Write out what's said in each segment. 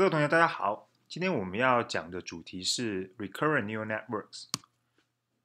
各位同学，大家好。今天我们要讲的主题是 recurrent neural networks。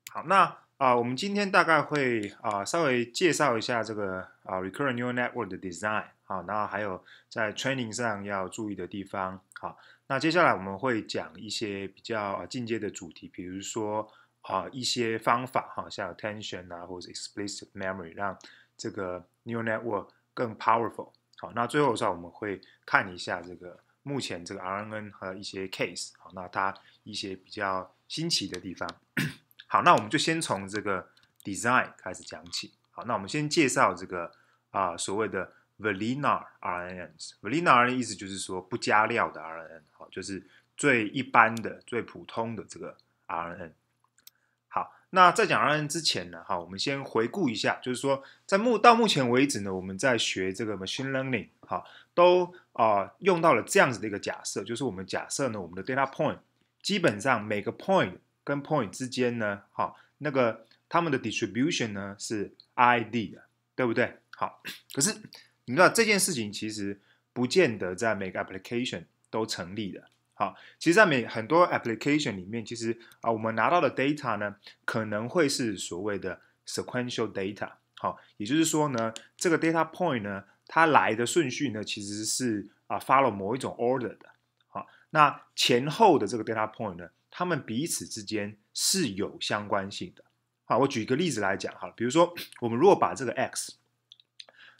好，那啊，我们今天大概会啊稍微介绍一下这个啊 recurrent neural network 的 design，好，然后还有在 training 上要注意的地方。好，那接下来我们会讲一些比较进阶的主题，比如说啊一些方法哈，像 attention 啊，或者 explicit memory，让这个 neural network 更 powerful。好，那最后的话，我们会看一下这个。目前这个 RNN 和一些 case，好，那它一些比较新奇的地方，好，那我们就先从这个 design 开始讲起，好，那我们先介绍这个啊所谓的 v a l i n a r n n s v a l i n l a n 意思就是说不加料的 RNN，好，就是最一般的、最普通的这个 RNN。那在讲 r n 之前呢，哈，我们先回顾一下，就是说，在目到目前为止呢，我们在学这个 machine learning，哈，都啊用到了这样子的一个假设，就是我们假设呢，我们的 data point 基本上每个 point 跟 point 之间呢，哈，那个它们的 distribution 呢是 iid 的，对不对？好，可是你知道这件事情其实不见得在每个 application 都成立的。好，其实在每很多 application 里面，其实啊，我们拿到的 data 呢，可能会是所谓的 sequential data。好，也就是说呢，这个 data point 呢，它来的顺序呢，其实是啊发了某一种 order 的。好，那前后的这个 data point 呢，它们彼此之间是有相关性的。好，我举一个例子来讲哈，比如说我们如果把这个 x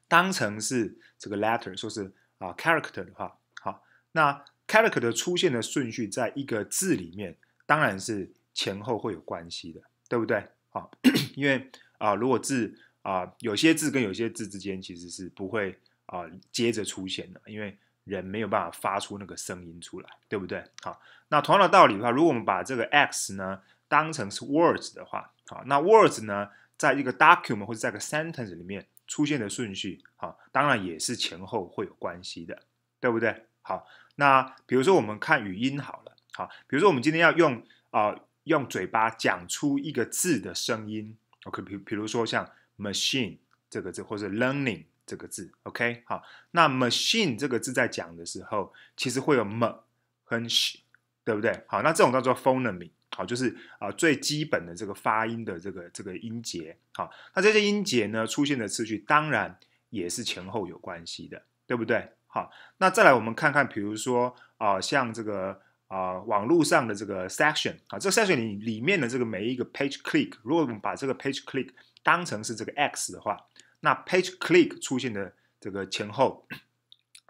当成是这个 letter，说是啊 character 的话，好，那 Character 的出现的顺序，在一个字里面，当然是前后会有关系的，对不对？啊，因为啊，如果字啊，有些字跟有些字之间，其实是不会啊接着出现的，因为人没有办法发出那个声音出来，对不对？好，那同样的道理的话，如果我们把这个 x 呢当成是 words 的话，好，那 words 呢，在一个 document 或者在一个 sentence 里面出现的顺序，好，当然也是前后会有关系的，对不对？好。那比如说我们看语音好了，好，比如说我们今天要用啊用嘴巴讲出一个字的声音，OK，比比如说像 machine 这个字或者 learning 这个字，OK，好，那 machine 这个字在讲的时候，其实会有 m 和 sh，对不对？好，那这种叫做 phoneme，好，就是啊最基本的这个发音的这个这个音节，好，那这些音节呢出现的次序，当然也是前后有关系的，对不对？好，那再来我们看看，比如说啊，像这个啊，网络上的这个 section 啊，这个 section 里里面的这个每一个 page click，如果我们把这个 page click 当成是这个 x 的话，那 page click 出现的这个前后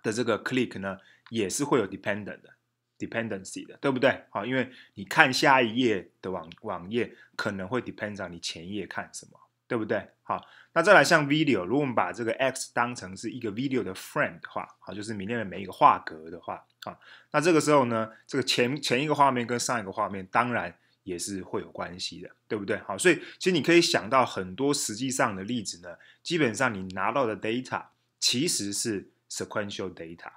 的这个 click 呢，也是会有 dependent 的。dependency 的，对不对？好，因为你看下一页的网网页可能会 depend on 你前一页看什么。对不对？好，那再来像 video，如果我们把这个 x 当成是一个 video 的 frame 的话，好，就是里面的每一个画格的话，啊，那这个时候呢，这个前前一个画面跟上一个画面当然也是会有关系的，对不对？好，所以其实你可以想到很多实际上的例子呢，基本上你拿到的 data 其实是 sequential data，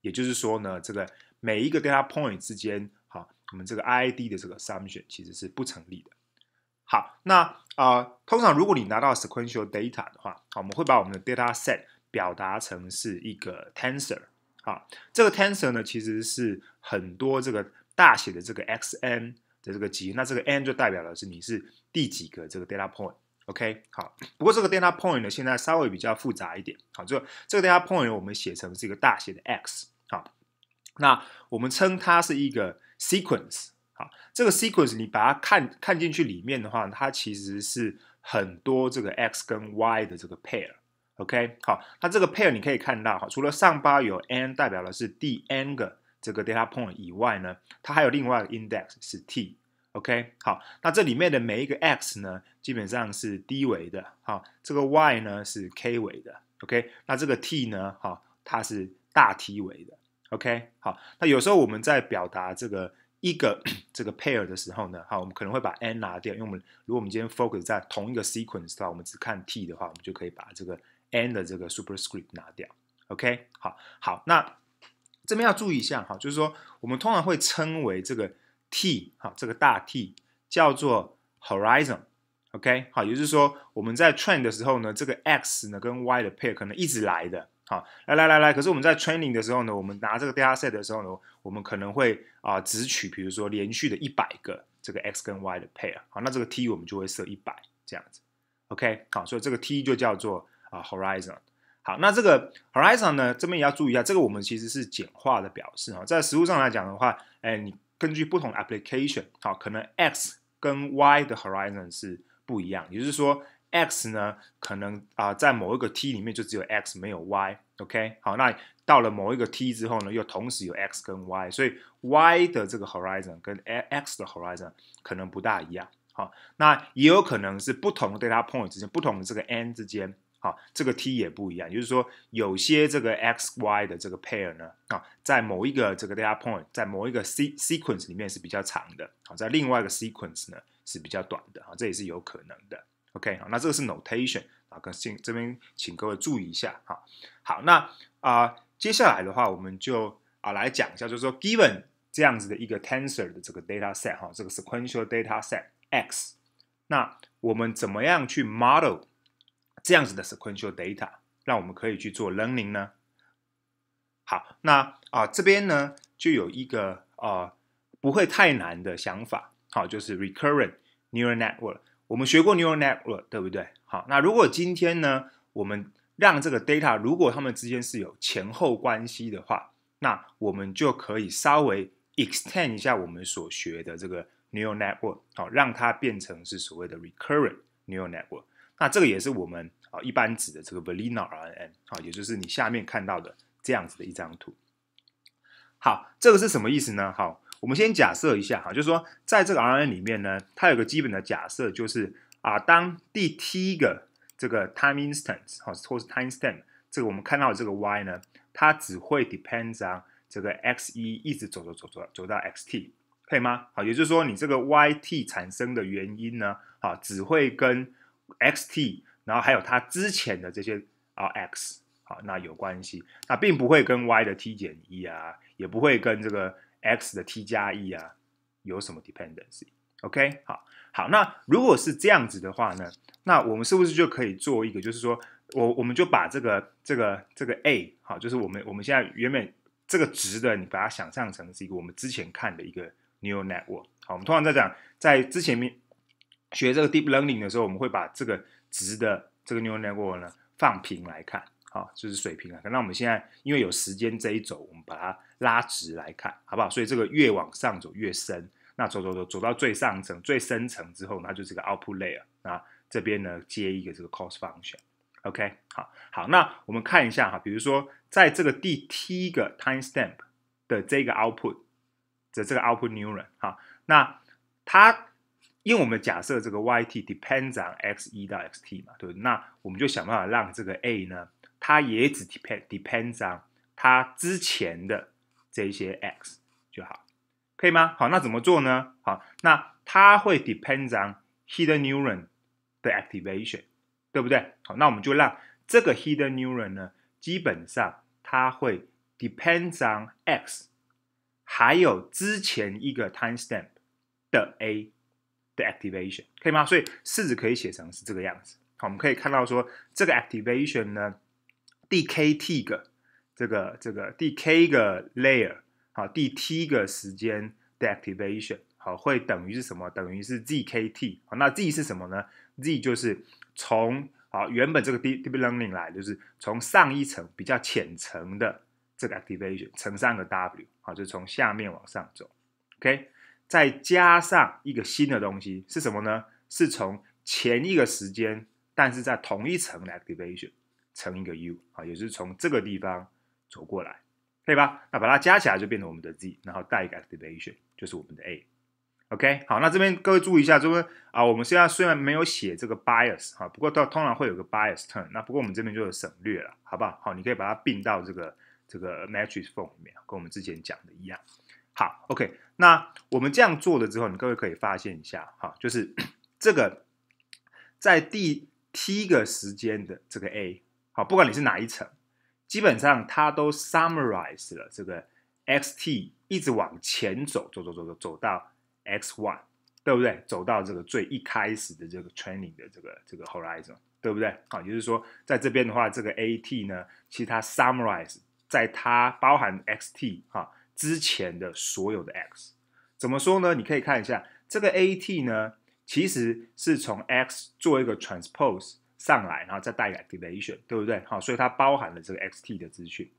也就是说呢，这个每一个 data point 之间，好，我们这个 i d 的这个 s u m m p t i o n 其实是不成立的。好，那呃，通常如果你拿到 sequential data 的话，好，我们会把我们的 data set 表达成是一个 tensor，好，这个 tensor 呢，其实是很多这个大写的这个 x n 的这个集，那这个 n 就代表的是你是第几个这个 data point，OK，好，不过这个 data point 呢，现在稍微比较复杂一点，好，就这个 data point 我们写成是一个大写的 x，好，那我们称它是一个 sequence。这个 sequence 你把它看看进去里面的话，它其实是很多这个 x 跟 y 的这个 pair。OK，好，那这个 pair 你可以看到，哈，除了上标有 n 代表的是第 n 个这个 data point 以外呢，它还有另外的 index 是 t。OK，好，那这里面的每一个 x 呢，基本上是 d 维的，哈，这个 y 呢是 k 维的。OK，那这个 t 呢，哈，它是大 T 维的。OK，好，那有时候我们在表达这个一个 这个 pair 的时候呢，好，我们可能会把 n 拿掉，因为我们如果我们今天 focus 在同一个 sequence 的话，我们只看 t 的话，我们就可以把这个 n 的这个 superscript 拿掉。OK，好，好，那这边要注意一下哈，就是说我们通常会称为这个 t 哈，这个大 t 叫做 horizon。OK，好，也就是说我们在 train 的时候呢，这个 x 呢跟 y 的 pair 可能一直来的。好，来来来来，可是我们在 training 的时候呢，我们拿这个 data set 的时候呢，我们可能会啊，只取比如说连续的一百个这个 x 跟 y 的 pair，好，那这个 t 我们就会设一百这样子，OK 好，所以这个 t 就叫做啊 horizon。好，那这个 horizon 呢，这边也要注意一下，这个我们其实是简化的表示啊，在实物上来讲的话，哎，你根据不同 application 好，可能 x 跟 y 的 horizon 是不一样，也就是说。x 呢，可能啊，在某一个 t 里面就只有 x 没有 y，OK，好，那到了某一个 t 之后呢，又同时有 x 跟 y，所以 y 的这个 horizon 跟 x 的 horizon 可能不大一样，好，那也有可能是不同的 data point 之间，不同的这个 n 之间，好，这个 t 也不一样，就是说，有些这个 x y 的这个 pair 呢，啊，在某一个这个 data point，在某一个 c sequence 里面是比较长的，好，在另外一个 sequence 呢是比较短的，啊，这也是有可能的。OK，好，那这个是 notation 啊，跟请这边请各位注意一下哈。好，那啊，接下来的话，我们就啊来讲一下，就是说 given 这样子的一个 tensor 的这个 dataset 哈，这个 sequential dataset x，那我们怎么样去 model 这样子的 sequential data，让我们可以去做 learning 呢？好，那啊这边呢就有一个啊不会太难的想法，好，就是 recurrent neural network。我们学过 neural network，对不对？好，那如果今天呢，我们让这个 data，如果它们之间是有前后关系的话，那我们就可以稍微 extend 一下我们所学的这个 neural network，好，让它变成是所谓的 recurrent neural network。那这个也是我们啊一般指的这个 v a l i n e a RNN，好，也就是你下面看到的这样子的一张图。好，这个是什么意思呢？好。我们先假设一下哈，就是说，在这个 r n a 里面呢，它有个基本的假设，就是啊，当第 t 个这个 time instance 哈，或是 time stamp，这个我们看到这个 y 呢，它只会 depends on 这个 x 一，一直走走走走走到 xt，可以吗？好，也就是说，你这个 yt 产生的原因呢，啊，只会跟 xt，然后还有它之前的这些啊 x，好，那有关系，那并不会跟 y 的 t 减一啊，也不会跟这个。x 的 t 加一啊，有什么 dependency？OK，好，好，那如果是这样子的话呢，那我们是不是就可以做一个，就是说我我们就把这个这个这个 a 好，就是我们我们现在原本这个值的，你把它想象成是一个我们之前看的一个 neural network。好，我们通常在讲在之前面学这个 deep learning 的时候，我们会把这个值的这个 neural network 呢放平来看，好，就是水平啊。那我们现在因为有时间这一轴，我们把它。拉直来看，好不好？所以这个越往上走越深，那走走走，走到最上层、最深层之后，那就是个 output layer 啊。这边呢接一个这个 cost function，OK，好，好，那我们看一下哈，比如说在这个第 t 个 time stamp 的这个 output 的这个 output neuron 哈，那它，因为我们假设这个 y t depends on x 一到 x t 嘛，对，那我们就想办法让这个 a 呢，它也只 depend depends on 它之前的。这些 x 就好，可以吗？好，那怎么做呢？好，那它会 depend s on hidden neuron 的 activation，对不对？好，那我们就让这个 hidden neuron 呢，基本上它会 depend s on x，还有之前一个 time stamp 的 a 的 activation，可以吗？所以式子可以写成是这个样子。好，我们可以看到说这个 activation 呢，dkt 个。这个这个第 k 个 layer 好，第 t 个时间的 activation 好，会等于是什么？等于是 zkt 好，那 z 是什么呢？z 就是从好原本这个 deep deep learning 来，就是从上一层比较浅层的这个 activation 乘上个 w 好，就从下面往上走，OK，再加上一个新的东西是什么呢？是从前一个时间，但是在同一层的 activation 乘一个 u 啊，也是从这个地方。走过来，可以吧？那把它加起来就变成我们的 z，然后带一个 activation 就是我们的 a。OK，好，那这边各位注意一下，这边啊，我们现在虽然没有写这个 bias 哈，不过它通常会有个 bias t u r n 那不过我们这边就有省略了，好不好？好，你可以把它并到这个这个 matrix form 里面，跟我们之前讲的一样。好，OK，那我们这样做了之后，你各位可以发现一下哈，就是 这个在第 t 个时间的这个 a，好，不管你是哪一层。基本上它都 summarize 了这个 x t，一直往前走，走走走走，走到 x one，对不对？走到这个最一开始的这个 training 的这个这个 horizon，对不对？好，也就是说，在这边的话，这个 a t 呢，其实它 summarize 在它包含 x t 哈之前的所有的 x，怎么说呢？你可以看一下这个 a t 呢，其实是从 x 做一个 transpose。上来，然后再带一个 activation，对不对？好，所以它包含了这个 x t 的资讯，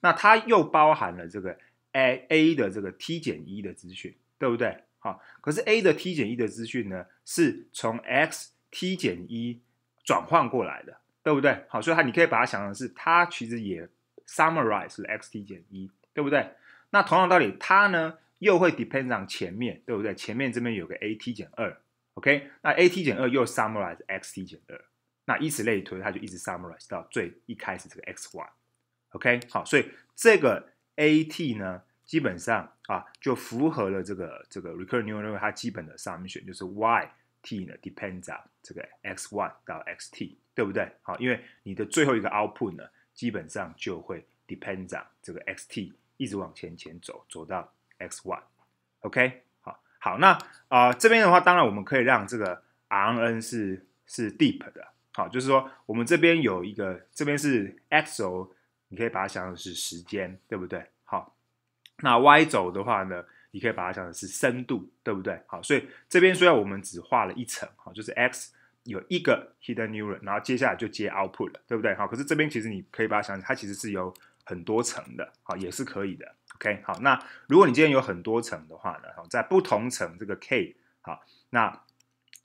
那它又包含了这个 a a 的这个 t 减一的资讯，对不对？好，可是 a 的 t 减一的资讯呢，是从 x t 减一转换过来的，对不对？好，所以它你可以把它想成是它其实也 summarize x t 减一，对不对？那同样道理，它呢又会 depend on 前面，对不对？前面这边有个 a t 减二，OK，那 a t 减二又 summarize x t 减二。那以此类推，它就一直 summarize 到最一开始这个 x one，OK 好，所以这个 a t 呢，基本上啊，就符合了这个这个 recurrent neural network 它基本的 summary 就是 y t 呢 depends on 这个 x one 到 x t，对不对？好，因为你的最后一个 output 呢，基本上就会 depends on 这个 x t，一直往前前走，走到 x one，OK 好好，那啊这边的话，当然我们可以让这个 R N N 是是 deep 的。好，就是说我们这边有一个，这边是 x 轴，你可以把它想成是时间，对不对？好，那 y 轴的话呢，你可以把它想成是深度，对不对？好，所以这边虽然我们只画了一层，好，就是 x 有一个 hidden neuron，然后接下来就接 output 了，对不对？好，可是这边其实你可以把它想，它其实是有很多层的，好，也是可以的。OK，好，那如果你今天有很多层的话呢，好，在不同层这个 k，好，那。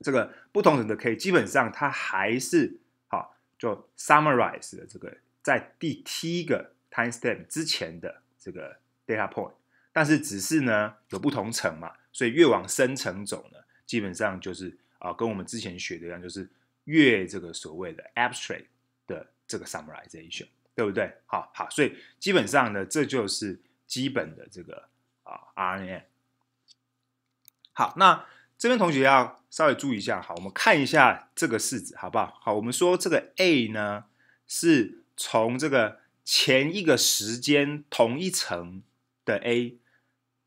这个不同人的 K 基本上它还是好，就 summarize 的这个在第七个 time stamp 之前的这个 data point，但是只是呢有不同层嘛，所以越往深层走呢，基本上就是啊，跟我们之前学的一样，就是越这个所谓的 abstract 的这个 summarization，对不对？好好，所以基本上呢，这就是基本的这个啊 RNN。好，那。这边同学要稍微注意一下，好，我们看一下这个式子，好不好？好，我们说这个 a 呢，是从这个前一个时间同一层的 a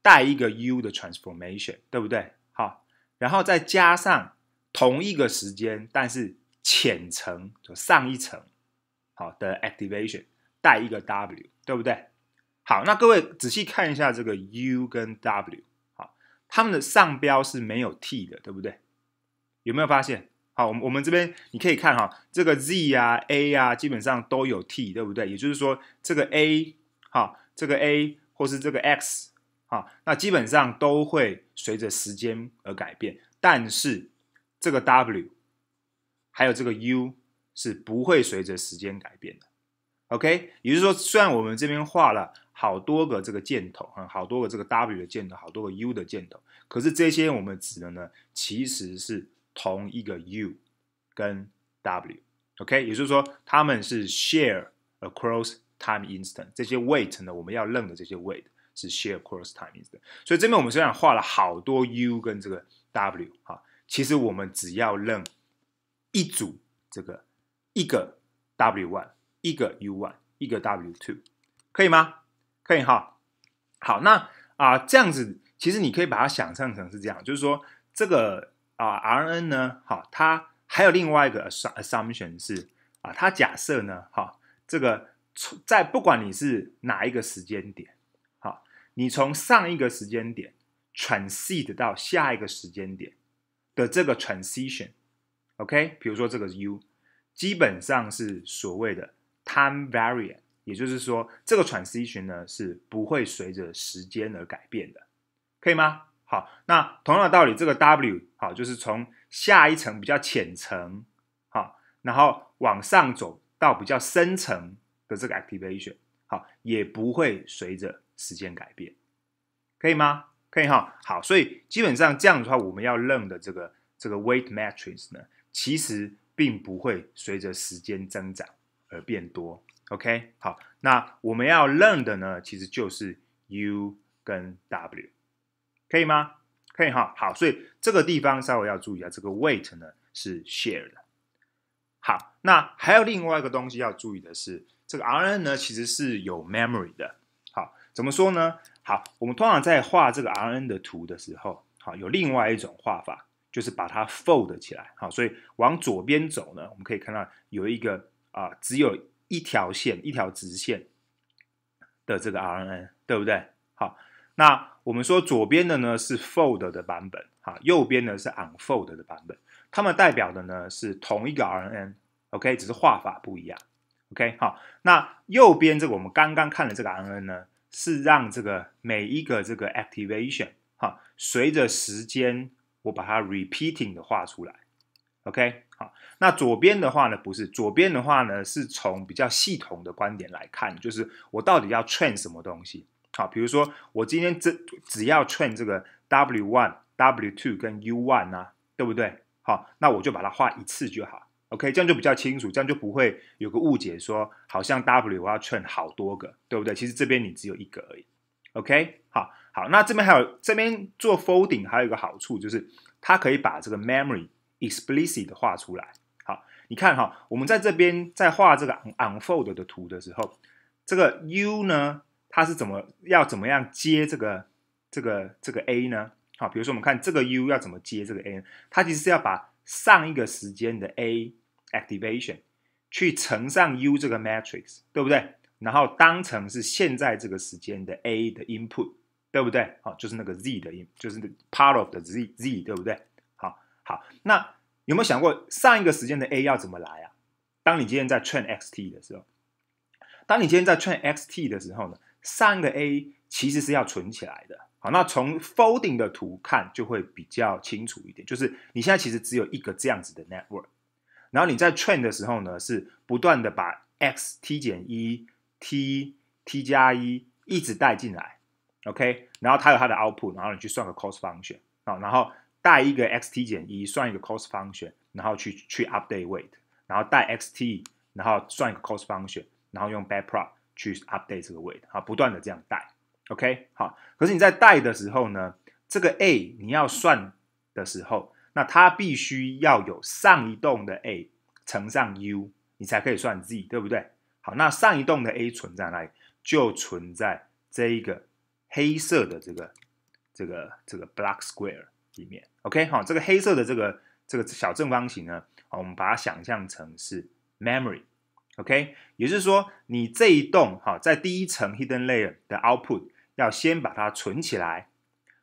带一个 u 的 transformation，对不对？好，然后再加上同一个时间但是浅层就上一层，好的 activation 带一个 w，对不对？好，那各位仔细看一下这个 u 跟 w。它们的上标是没有 t 的，对不对？有没有发现？好，我们我们这边你可以看哈，这个 z 啊、a 啊，基本上都有 t，对不对？也就是说，这个 a 哈，这个 a 或是这个 x 哈，那基本上都会随着时间而改变，但是这个 w 还有这个 u 是不会随着时间改变的。OK，也就是说，虽然我们这边画了。好多个这个箭头，啊，好多个这个 W 的箭头，好多个 U 的箭头。可是这些我们指的呢，其实是同一个 U 跟 W，OK，也就是说，他们是 share across time instant。这些 weight 呢，我们要认的这些 weight 是 share across time instant。所以这边我们虽然画了好多 U 跟这个 W，哈，其实我们只要认一组这个一个 W one，一个 U one，一个 W two，可以吗？以哈，好那啊，这样子其实你可以把它想象成是这样，就是说这个啊，Rn 呢，哈，它还有另外一个 assumption 是啊，它假设呢，哈，这个在不管你是哪一个时间点，好，你从上一个时间点 transit 到下一个时间点的这个 transition，OK，比如说这个 u，基本上是所谓的 time variant。也就是说，这个 i o 群呢是不会随着时间而改变的，可以吗？好，那同样的道理，这个 W 好，就是从下一层比较浅层好，然后往上走到比较深层的这个 activation 好，也不会随着时间改变，可以吗？可以哈。好，所以基本上这样的话，我们要认的这个这个 weight matrix 呢，其实并不会随着时间增长而变多。OK，好，那我们要 learn 的呢，其实就是 U 跟 W，可以吗？可以哈，好，所以这个地方稍微要注意一下，这个 weight 呢是 shared。好，那还有另外一个东西要注意的是，这个 r n 呢其实是有 memory 的。好，怎么说呢？好，我们通常在画这个 RNN 的图的时候，好，有另外一种画法，就是把它 fold 起来。好，所以往左边走呢，我们可以看到有一个啊，只有一条线，一条直线的这个 RNN，对不对？好，那我们说左边的呢是 fold 的版本，哈，右边呢是 unfold 的版本，它们代表的呢是同一个 RNN，OK，只是画法不一样，OK，好，那右边这个我们刚刚看的这个 RNN 呢，是让这个每一个这个 activation，哈，随着时间我把它 repeating 的画出来。OK，好，那左边的话呢，不是左边的话呢，是从比较系统的观点来看，就是我到底要 train 什么东西？好，比如说我今天只只要 train 这个 W one、W two 跟 U one 啊，对不对？好，那我就把它画一次就好。OK，这样就比较清楚，这样就不会有个误解，说好像 W 我要 train 好多个，对不对？其实这边你只有一个而已。OK，好好，那这边还有这边做 folding 还有一个好处就是，它可以把这个 memory。explicit 的画出来，好，你看哈，我们在这边在画这个 unfold 的图的时候，这个 u 呢，它是怎么要怎么样接这个这个这个 a 呢？好，比如说我们看这个 u 要怎么接这个 a，它其实是要把上一个时间的 a activation 去乘上 u 这个 matrix，对不对？然后当成是现在这个时间的 a 的 input，对不对？好，就是那个 z 的 in，就是 part of 的 z z，对不对？好，那有没有想过上一个时间的 A 要怎么来啊？当你今天在 train X T 的时候，当你今天在 train X T 的时候呢，上个 A 其实是要存起来的。好，那从 folding 的图看就会比较清楚一点，就是你现在其实只有一个这样子的 network，然后你在 train 的时候呢，是不断的把 X T 减一、T T 加一一直带进来，OK，然后它有它的 output，然后你去算个 cost function，好，然后。带一个 xt 减一，算一个 cos 方选，然后去去 update weight，然后带 xt，然后算一个 cos 方选，然后用 backprop 去 update 这个 weight，好，不断的这样带，OK，好，可是你在带的时候呢，这个 a 你要算的时候，那它必须要有上一动的 a 乘上 u，你才可以算 z，对不对？好，那上一动的 a 存在哪里？就存在这一个黑色的这个这个这个 black square。里面，OK，好，这个黑色的这个这个小正方形呢，我们把它想象成是 memory，OK，也就是说，你这一栋哈，在第一层 hidden layer 的 output 要先把它存起来，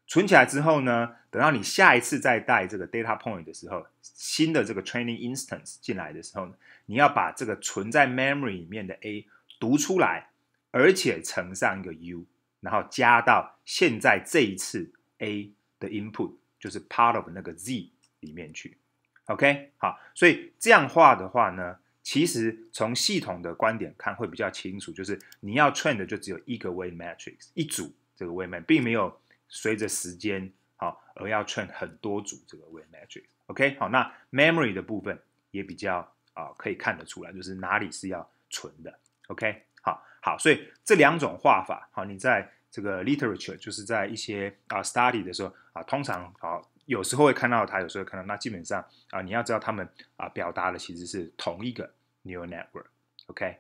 存起来之后呢，等到你下一次再带这个 data point 的时候，新的这个 training instance 进来的时候，你要把这个存在 memory 里面的 a 读出来，而且乘上一个 u，然后加到现在这一次 a 的 input。就是 part of 那个 Z 里面去，OK 好，所以这样画的话呢，其实从系统的观点看会比较清楚，就是你要 train 的就只有一个 w e i g h matrix 一组这个 weight，并没有随着时间好而要 train 很多组这个 w e i g h matrix，OK 好，那 memory 的部分也比较啊可以看得出来，就是哪里是要存的，OK 好好，所以这两种画法好，你在。这个 literature 就是在一些啊 study 的时候啊，通常好有时候会看到它，有时候看到那基本上啊，你要知道他们啊表达的其实是同一个 neural network，OK。